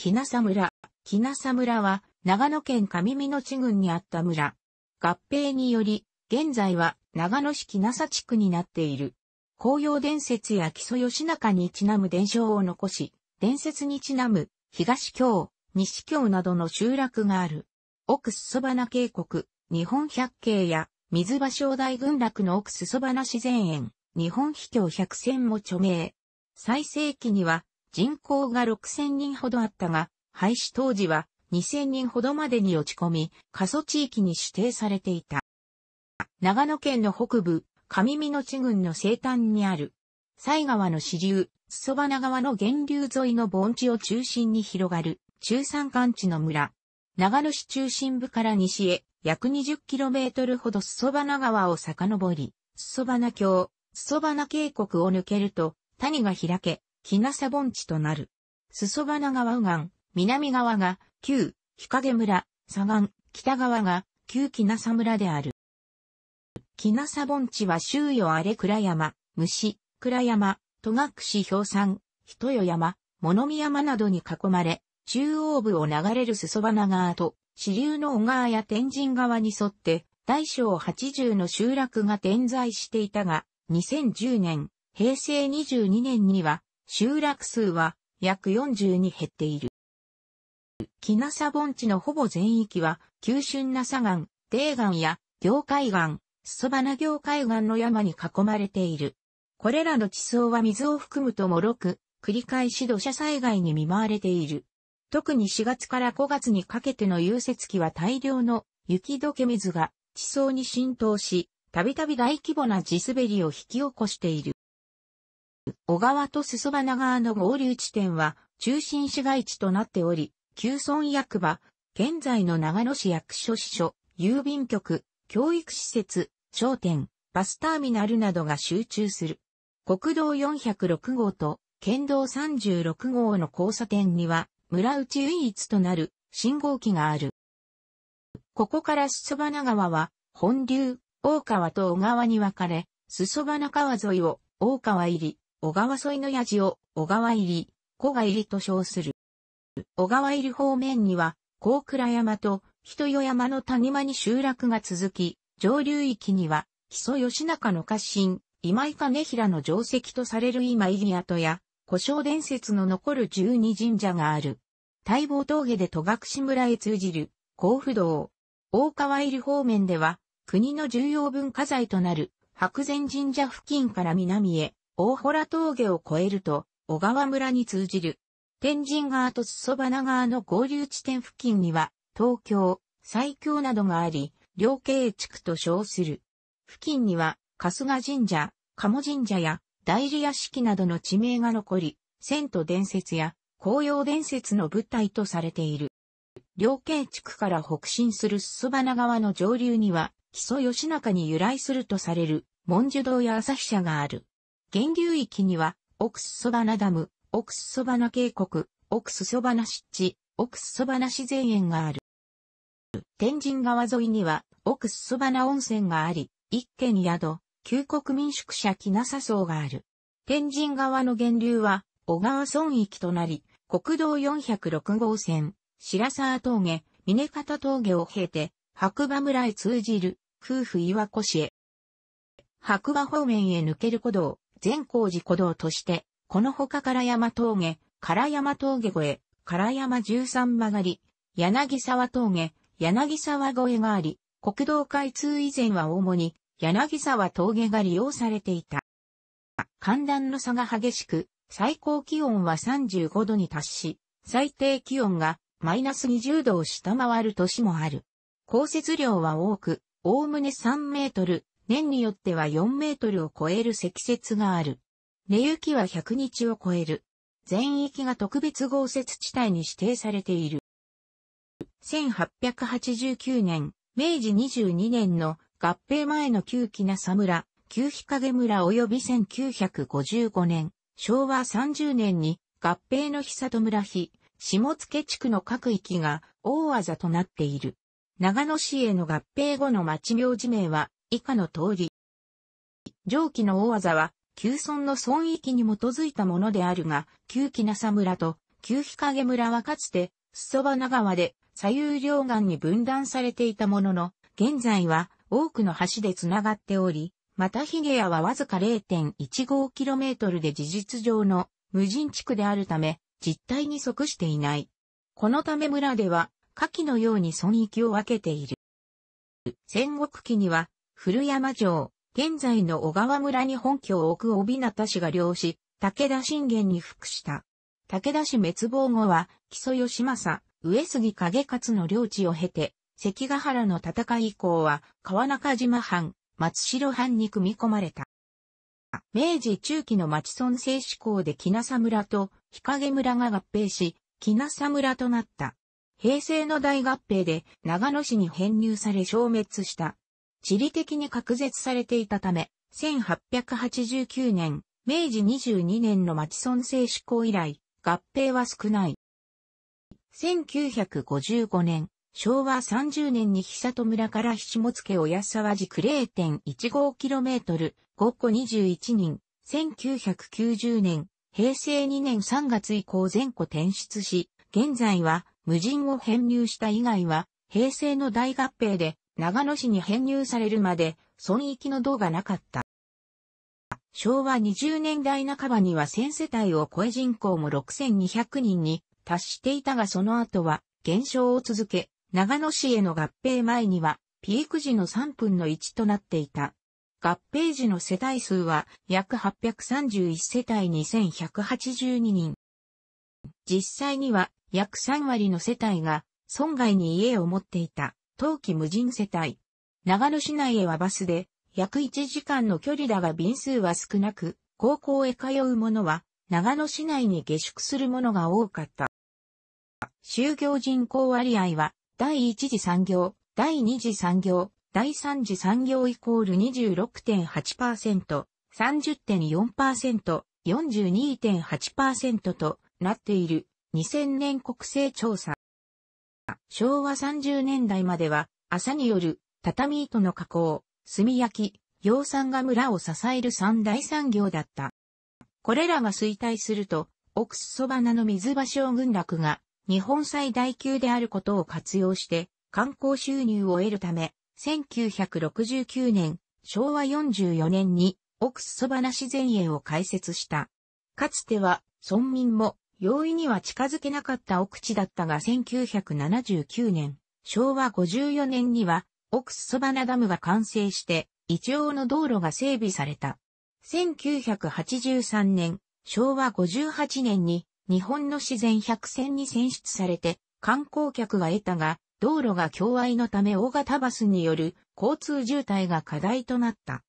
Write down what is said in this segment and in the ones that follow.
木なさ村。木なさ村は、長野県上美野地郡にあった村。合併により、現在は長野市木なさ地区になっている。紅葉伝説や木曽義仲にちなむ伝承を残し、伝説にちなむ東京、西京などの集落がある。奥裾花渓谷、日本百景や水場正大群落の奥裾花自然園、日本秘境百選も著名。最盛期には人口が6000人ほどあったが、廃止当時は2000人ほどまでに落ち込み、過疎地域に指定されていた。長野県の北部、上美野地郡の西端にある、西川の支流、裾花川の源流沿いの盆地を中心に広がる、中山間地の村。長野市中心部から西へ、約 20km ほど裾花川を遡り、裾花峡、裾花渓谷を抜けると、谷が開け、笠盆地となる。裾花川右岸、南側が旧日陰村、左岸、北側が旧木さ村である。木笠盆地は周を荒れ倉山、虫、倉山、戸隠氷山、人よ山、物見山などに囲まれ、中央部を流れる裾花川と、支流の小川や天神川に沿って、大小80の集落が点在していたが、2010年、平成22年には、集落数は約40に減っている。木なさ盆地のほぼ全域は、急峻な砂岩、泥岩や、行海岩、裾花行海岩の山に囲まれている。これらの地層は水を含むともろく、繰り返し土砂災害に見舞われている。特に4月から5月にかけての融雪期は大量の雪解け水が地層に浸透し、たびたび大規模な地滑りを引き起こしている。小川と裾花川の合流地点は中心市街地となっており、旧村役場、現在の長野市役所支所、郵便局、教育施設、商店、バスターミナルなどが集中する。国道406号と県道36号の交差点には村内唯一となる信号機がある。ここから裾花川は本流、大川と小川に分かれ、裾花川沿いを大川入り、小川沿いの矢地を小川入り、小賀入りと称する。小川入り方面には、高倉山と人与山の谷間に集落が続き、上流域には、木曽義中の家臣、今井兼平の定石とされる今井宮跡や、古生伝説の残る十二神社がある。大望峠で戸隠村へ通じる、甲府道。大川入り方面では、国の重要文化財となる、白禅神社付近から南へ、大洞峠を越えると、小川村に通じる。天神川と裾花川の合流地点付近には、東京、西京などがあり、両慶地区と称する。付近には、春日神社、鴨神社や、大理屋敷などの地名が残り、千と伝説や、紅葉伝説の舞台とされている。両慶地区から北進する裾花川の上流には、木曽義中に由来するとされる、文殊堂や朝日社がある。源流域には、オクスソバナダム、オクスソバナ渓谷、オクスソバナ湿地、オクスソバナ自然園がある。天神川沿いには、オクスソバナ温泉があり、一軒宿、旧国民宿舎木なさうがある。天神川の源流は、小川村域となり、国道406号線、白沢峠、峰方峠を経て、白馬村へ通じる、夫婦岩越へ。白馬方面へ抜ける古道、善光寺古道として、この他から山峠、から山峠越え、から山十三曲がり、柳沢峠、柳沢越えがあり、国道開通以前は主に柳沢峠が利用されていた。寒暖の差が激しく、最高気温は35度に達し、最低気温がマイナス20度を下回る年もある。降雪量は多く、おおむね3メートル、年によっては4メートルを超える積雪がある。寝雪は100日を超える。全域が特別豪雪地帯に指定されている。1889年、明治22年の合併前の旧木那佐村、旧日陰村及び1955年、昭和30年に合併の久戸村日、下野地区の各域が大技となっている。長野市への合併後の町名字名は以下の通り。上記の大技は、旧村の村域に基づいたものであるが、旧木那佐村と旧日陰村はかつて、裾花川で左右両岸に分断されていたものの、現在は多くの橋でつながっており、またヒゲ屋はわずか 0.15km で事実上の無人地区であるため、実態に即していない。このため村では、下記のように村域を分けている。戦国期には、古山城、現在の小川村に本拠を置く帯名田氏が領し、武田信玄に服した。武田氏滅亡後は、木曽義政、上杉景勝の領地を経て、関ヶ原の戦い以降は、川中島藩、松代藩に組み込まれた。明治中期の町村制施行で木笠村と日陰村が合併し、木笠村となった。平成の大合併で長野市に編入され消滅した。地理的に隔絶されていたため、1889年、明治22年の町村制施行以来、合併は少ない。1955年、昭和30年に久里村から七本家親沢軸 0.15km、5個21人、1990年、平成2年3月以降全個転出し、現在は無人を編入した以外は、平成の大合併で長野市に編入されるまで、村域の道がなかった。昭和20年代半ばには1000世帯を超え人口も6200人に達していたがその後は減少を続け、長野市への合併前にはピーク時の3分の1となっていた。合併時の世帯数は約831世帯2182人。実際には約3割の世帯が村外に家を持っていた。冬季無人世帯。長野市内へはバスで、約1時間の距離だが便数は少なく、高校へ通う者は、長野市内に下宿する者が多かった。就業人口割合は、第1次産業、第2次産業、第3次産業イコール26.8%、30.4%、42.8%となっている2000年国勢調査。昭和30年代までは、朝による畳糸の加工、炭焼き、養蚕が村を支える三大産業だった。これらが衰退すると、奥そばなの水場将軍落が日本最大級であることを活用して観光収入を得るため、1969年、昭和44年に奥そばな自然園を開設した。かつては村民も容易には近づけなかった奥地だったが1979年、昭和54年には、奥裾花ダムが完成して、一応の道路が整備された。1983年、昭和58年に、日本の自然百選に選出されて、観光客が得たが、道路が共愛のため大型バスによる交通渋滞が課題となった。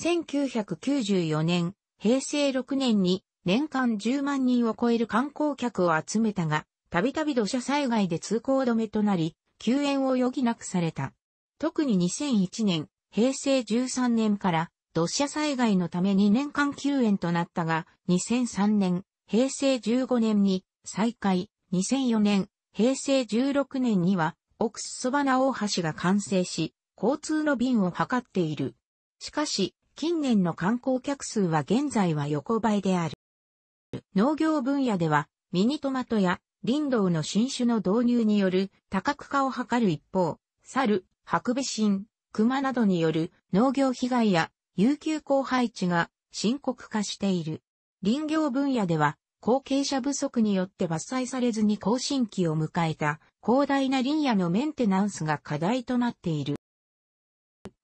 1994年、平成6年に年間10万人を超える観光客を集めたが、たびたび土砂災害で通行止めとなり、休園を余儀なくされた。特に2001年、平成13年から土砂災害のため2年間休園となったが、2003年、平成15年に再開、2004年、平成16年には、奥そばな大橋が完成し、交通の便を図っている。しかし、近年の観光客数は現在は横ばいである。農業分野では、ミニトマトや林道の新種の導入による多角化を図る一方、猿、白べ神、熊などによる農業被害や有給交配地が深刻化している。林業分野では、後継者不足によって伐採されずに更新期を迎えた広大な林野のメンテナンスが課題となっている。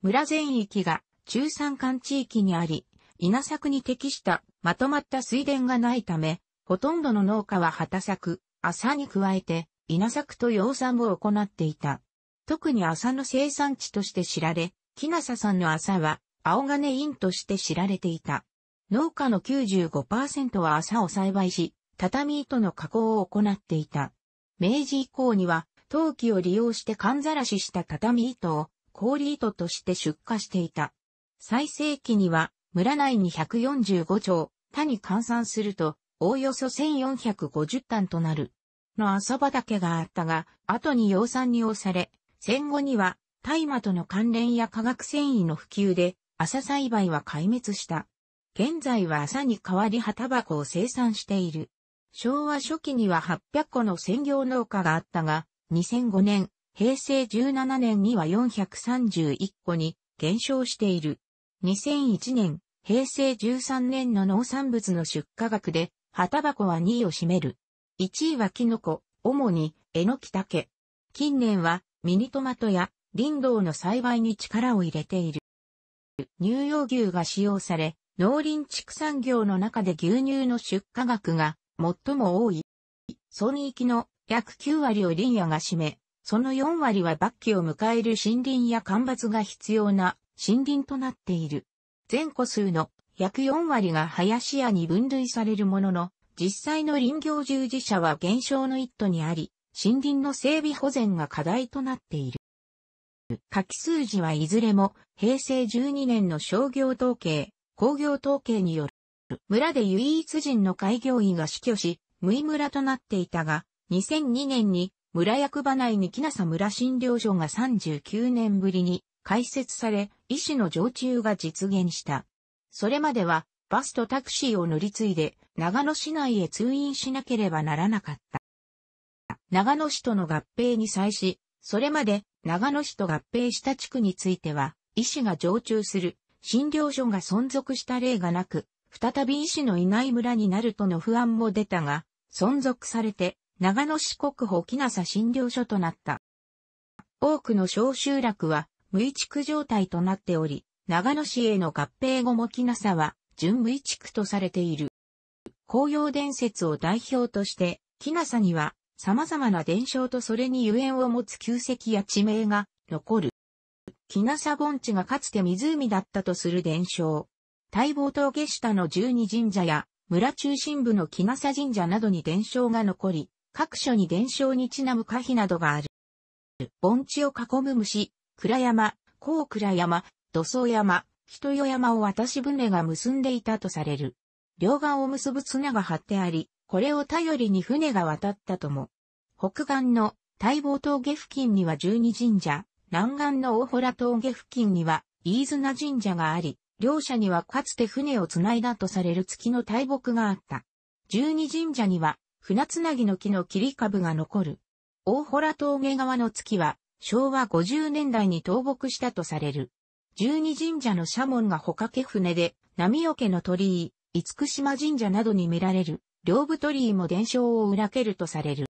村全域が中山間地域にあり、稲作に適したまとまった水田がないため、ほとんどの農家は畑作、朝に加えて、稲作と養蚕を行っていた。特に麻の生産地として知られ、木なささんの麻は、青金院として知られていた。農家の95%は麻を栽培し、畳糸の加工を行っていた。明治以降には、陶器を利用して缶ざらしした畳糸を氷糸として出荷していた。最盛期には村内に145丁、他に換算すると、おおよそ1450単となる。の浅場けがあったが、後に養蚕に押され、戦後には、大麻との関連や化学繊維の普及で、朝栽培は壊滅した。現在は朝に代わり葉タバコを生産している。昭和初期には800個の専業農家があったが、2005年、平成17年には431個に減少している。2001年、平成13年の農産物の出荷額で、葉タバコは2位を占める。1位はキノコ、主に、えのき竹。近年は、ミニトマトや、林道の栽培に力を入れている。乳用牛が使用され、農林畜産業の中で牛乳の出荷額が最も多い。損益の約9割を林野が占め、その4割は末期を迎える森林や干ばつが必要な森林となっている。全個数の約4割が林家に分類されるものの、実際の林業従事者は減少の一途にあり、森林の整備保全が課題となっている。書き数字はいずれも平成12年の商業統計、工業統計による村で唯一人の開業医が死去し、無意村となっていたが、2002年に村役場内に木なさ村診療所が39年ぶりに開設され、医師の常駐が実現した。それまでは、バスとタクシーを乗り継いで、長野市内へ通院しなければならなかった。長野市との合併に際し、それまで長野市と合併した地区については、医師が常駐する診療所が存続した例がなく、再び医師のいない村になるとの不安も出たが、存続されて、長野市国保木なさ診療所となった。多くの小集落は無移区状態となっており、長野市への合併後も木なさは、純無移区とされている。紅葉伝説を代表として、木なさには、様々な伝承とそれにゆえんを持つ旧跡や地名が残る。木なさ盆地がかつて湖だったとする伝承。大望峠下の十二神社や村中心部の木なさ神社などに伝承が残り、各所に伝承にちなむ可碑などがある。盆地を囲む虫、倉山、高倉山、土葬山、人世山を渡し船が結んでいたとされる。両岸を結ぶ綱が張ってあり、これを頼りに船が渡ったとも。北岸の大望峠付近には十二神社、南岸の大洞峠付近には飯綱神社があり、両者にはかつて船を繋いだとされる月の大木があった。十二神社には船つなぎの木の切り株が残る。大洞峠側の月は昭和50年代に倒木したとされる。十二神社の社門が帆掛船で、波よけの鳥居、厳島神社などに見られる、両部鳥居も伝承を裏けるとされる。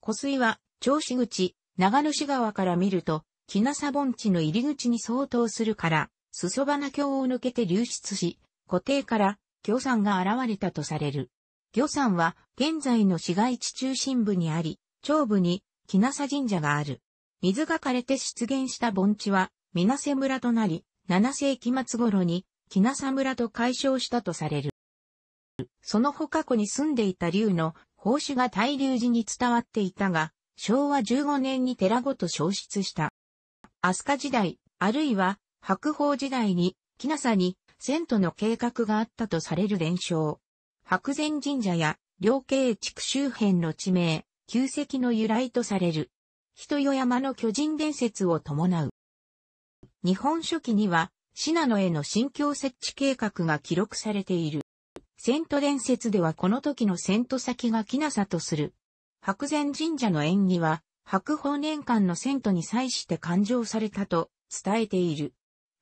湖水は、調子口、長野市川から見ると、木なさ盆地の入り口に相当するから、裾花峡を抜けて流出し、湖底から、魚山が現れたとされる。魚山は、現在の市街地中心部にあり、長部に、木なさ神社がある。水が枯れて出現した盆地は、水瀬村となり、7世紀末頃に、木さ村と解消したとされる。その他湖に住んでいた竜の宝珠が大竜寺に伝わっていたが、昭和15年に寺ごと消失した。飛鳥時代、あるいは白鳳時代に、木さに、遷都の計画があったとされる伝承。白禅神社や、両慶地区周辺の地名、旧跡の由来とされる。人与山の巨人伝説を伴う。日本書紀には、信濃への新京設置計画が記録されている。戦都伝説ではこの時の戦都先が木なさとする。白禅神社の縁起は、白鳳年間の戦都に際して勘定されたと伝えている。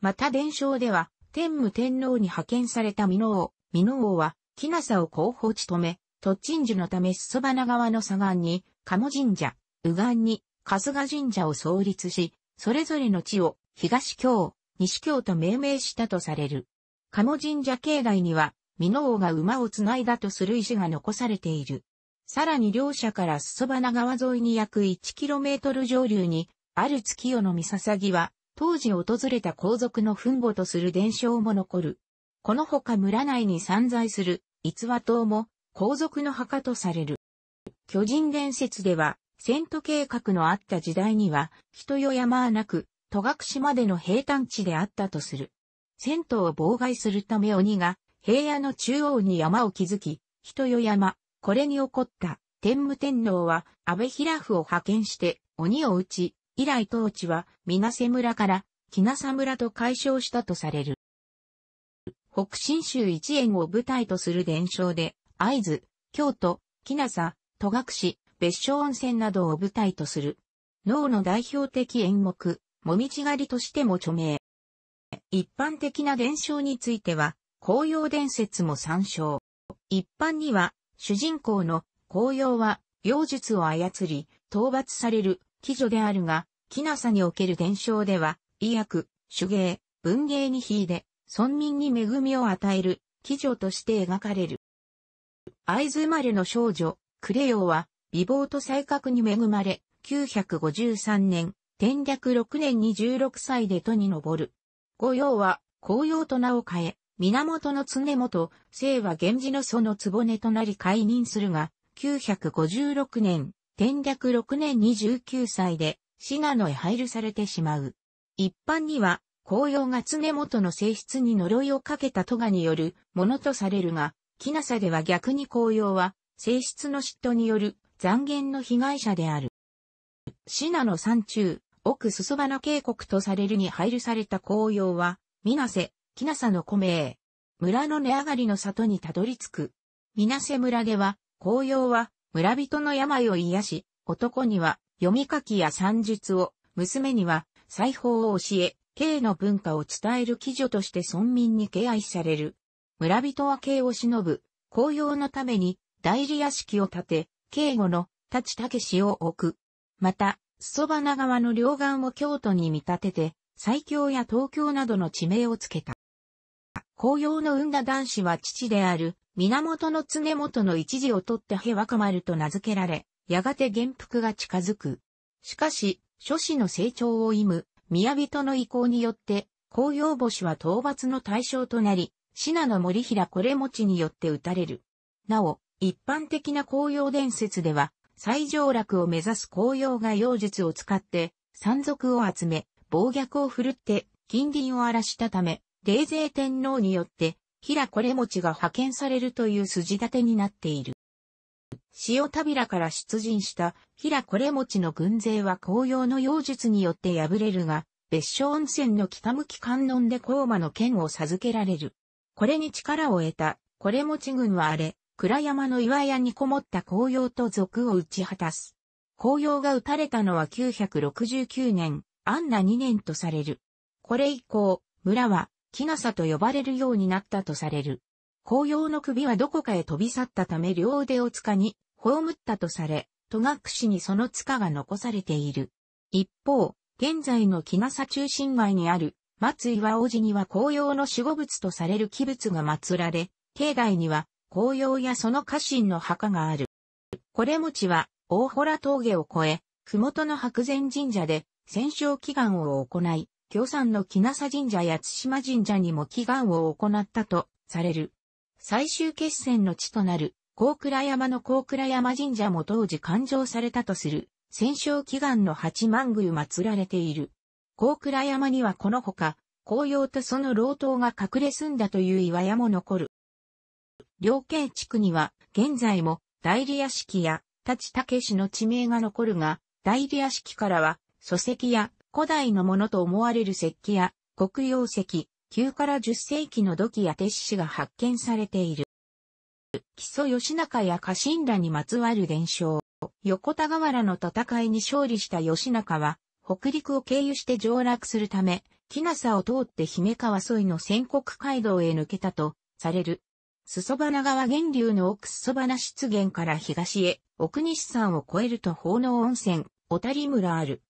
また伝承では、天武天皇に派遣された美濃王、美濃王は、木なさを候補地止め、突鎮樹のため裾花川の左岸に、鴨神社、右岸に、春日神社を創立し、それぞれの地を東京、西京と命名したとされる。鴨神社境内には、美濃王が馬を繋いだとする石が残されている。さらに両者から裾花川沿いに約 1km 上流に、ある月夜の三笹ぎは、当時訪れた皇族の墳墓とする伝承も残る。このほか村内に散在する逸話島も皇族の墓とされる。巨人伝説では、戦闘計画のあった時代には、人よ山はなく、戸隠までの平坦地であったとする。銭湯を妨害するため鬼が平野の中央に山を築き、人よ山、これに起こった天武天皇は安倍平夫を派遣して鬼を撃ち、以来当地は水瀬村から木佐村と解消したとされる。北信州一円を舞台とする伝承で、会津、京都、木笠、戸隠、別所温泉などを舞台とする。脳の代表的演目、もみじ狩りとしても著名。一般的な伝承については、紅葉伝説も参照。一般には、主人公の紅葉は、妖術を操り、討伐される、貴女であるが、木なさにおける伝承では、医薬、手芸、文芸に秀で、村民に恵みを与える、貴女として描かれる。会津生まれの少女、クレヨは、美貌と才覚に恵まれ、953年、天略6年に16歳で都に登る。御用は、紅葉と名を変え、源の常元、姓は源氏の祖の根となり解任するが、956年、天略6年に19歳で、信濃へ配慮されてしまう。一般には、紅葉が常元の性質に呪いをかけた都がによるものとされるが、木なさでは逆に紅葉は、性質の嫉妬による残言の被害者である。シナの山中、奥裾場の渓谷とされるに配慮された紅葉は、水瀬、木なの古名。村の値上がりの里にたどり着く。水瀬村では、紅葉は、村人の病を癒し、男には、読み書きや算術を、娘には、裁縫を教え、刑の文化を伝える貴女として村民に敬愛される。村人は刑を忍ぶ、紅葉のために、代理屋敷を建て、敬語の立武を置く。また、裾花川の両岸を京都に見立てて、西京や東京などの地名をつけた。紅葉の生んだ男子は父である、源の常元の一時を取って平若丸と名付けられ、やがて元服が近づく。しかし、諸子の成長を忌む、宮人の意向によって、紅葉星は討伐の対象となり、信濃森平これ持ちによって打たれる。なお、一般的な紅葉伝説では、最上落を目指す紅葉が妖術を使って、山賊を集め、暴虐を振るって、近隣を荒らしたため、冷勢天皇によって、平これ持ちが派遣されるという筋立てになっている。塩田平から出陣した平これ持ちの軍勢は紅葉の妖術によって敗れるが、別所温泉の北向き観音で高魔の剣を授けられる。これに力を得た、これ持ち軍は荒れ、暗山の岩屋にこもった紅葉と俗を打ち果たす。紅葉が打たれたのは969年、安奈2年とされる。これ以降、村は、木笠と呼ばれるようになったとされる。紅葉の首はどこかへ飛び去ったため両腕を塚に、葬ったとされ、戸隠にその塚が残されている。一方、現在の木笠中心街にある松岩王子には紅葉の守護物とされる器物が祀られ、境内には紅葉やその家臣の墓がある。これ持ちは、大洞峠を越え、麓の白禅神社で、戦勝祈願を行い、共産の木笠神社や津島神社にも祈願を行ったとされる。最終決戦の地となる、高倉山の高倉山神社も当時勘定されたとする、戦勝祈願の八幡宮祀られている。高倉山にはこのほか、紅葉とその老頭が隠れ住んだという岩屋も残る。両慶地区には、現在も、代理屋敷や、立武氏の地名が残るが、代理屋敷からは、礎石や、古代のものと思われる石器や、黒曜石、9から10世紀の土器や鉄子が発見されている。木曽義仲や家臣らにまつわる伝承。横田河原の戦いに勝利した義仲は、北陸を経由して上洛するため、木さを通って姫川沿いの戦国街道へ抜けたと、される裾花川源流の奥裾花湿原から東へ、奥西山を越えると奉納温泉、小谷村ある。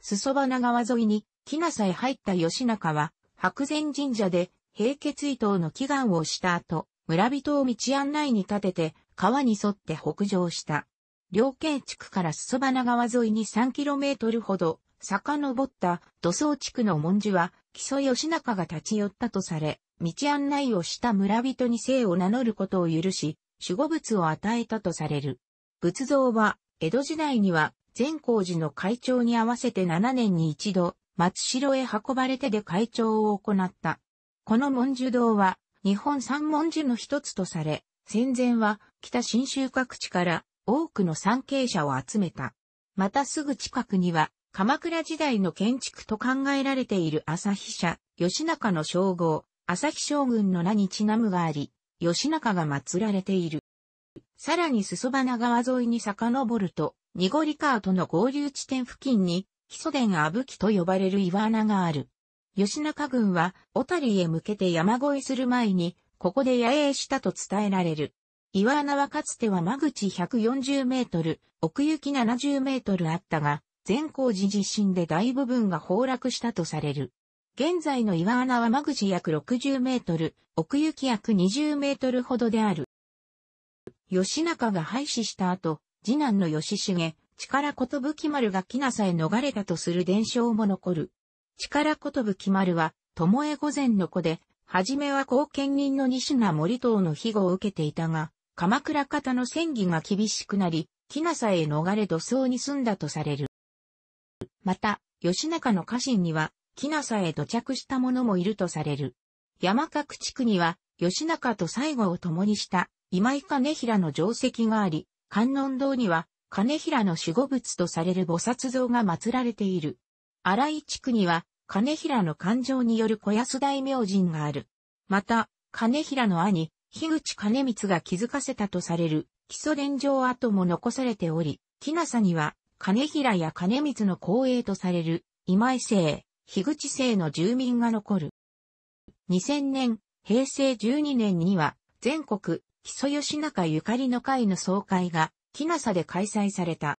裾花川沿いに、木なさえ入った吉中は、白禅神社で、平家追悼の祈願をした後、村人を道案内に立てて、川に沿って北上した。両県地区から裾花川沿いに 3km ほど、遡った土葬地区の文字は、木曽義中が立ち寄ったとされ、道案内をした村人に姓を名乗ることを許し、守護物を与えたとされる。仏像は、江戸時代には、善光寺の会長に合わせて7年に一度、松城へ運ばれてで会長を行った。この文殊堂は、日本三文字の一つとされ、戦前は北新州各地から多くの参詣者を集めた。またすぐ近くには、鎌倉時代の建築と考えられている朝日社、吉中の称号、朝日将軍の名にちなむがあり、吉中が祀られている。さらに裾花川沿いに遡ると、濁り川との合流地点付近に、基礎殿阿武きと呼ばれる岩穴がある。吉中軍は、小谷へ向けて山越えする前に、ここで野営したと伝えられる。岩穴はかつては間口140メートル、奥行き70メートルあったが、善光寺地震で大部分が崩落したとされる。現在の岩穴は間口約60メートル、奥行き約20メートルほどである。吉中が廃止した後、次男の吉重、力ことぶき丸が木名さえ逃れたとする伝承も残る。力ことぶき丸は、巴御前の子で、はじめは後見人の西名森党の庇護を受けていたが、鎌倉方の戦議が厳しくなり、木名さえ逃れ土葬に住んだとされる。また、吉中の家臣には、木さへ土着した者もいるとされる。山角地区には、吉中と西郷を共にした今井兼平の定石があり、観音堂には金平の守護物とされる菩薩像が祀られている。荒井地区には金平の感情による小安大明神がある。また、金平の兄、樋口金光が築かせたとされる基礎伝承跡も残されており、木さには金平や金光の光栄とされる今井姓、樋口姓の住民が残る。2000年、平成12年には、全国、木曽義仲ゆかりの会の総会が、木なさで開催された。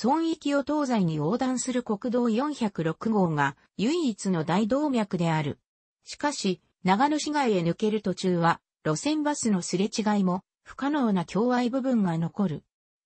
村域を東西に横断する国道406号が唯一の大動脈である。しかし、長野市街へ抜ける途中は、路線バスのすれ違いも不可能な境愛部分が残る。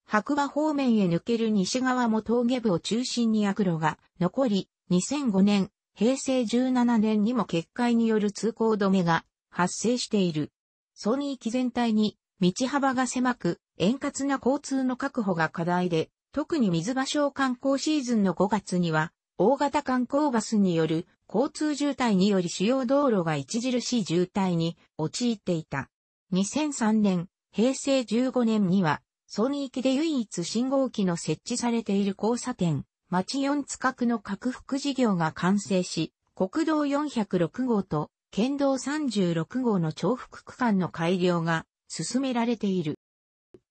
白馬方面へ抜ける西側も峠部を中心に悪路が残り、2005年、平成17年にも決壊による通行止めが発生している。ソニー機全体に道幅が狭く、円滑な交通の確保が課題で、特に水場所観光シーズンの5月には、大型観光バスによる交通渋滞により主要道路が著しい渋滞に陥っていた。2003年、平成15年には、ソニー機で唯一信号機の設置されている交差点、町四つ角の拡幅事業が完成し、国道406号と県道36号の重複区間の改良が進められている。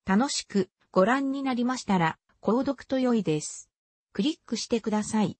楽しくご覧になりましたら、購読と良いです。クリックしてください。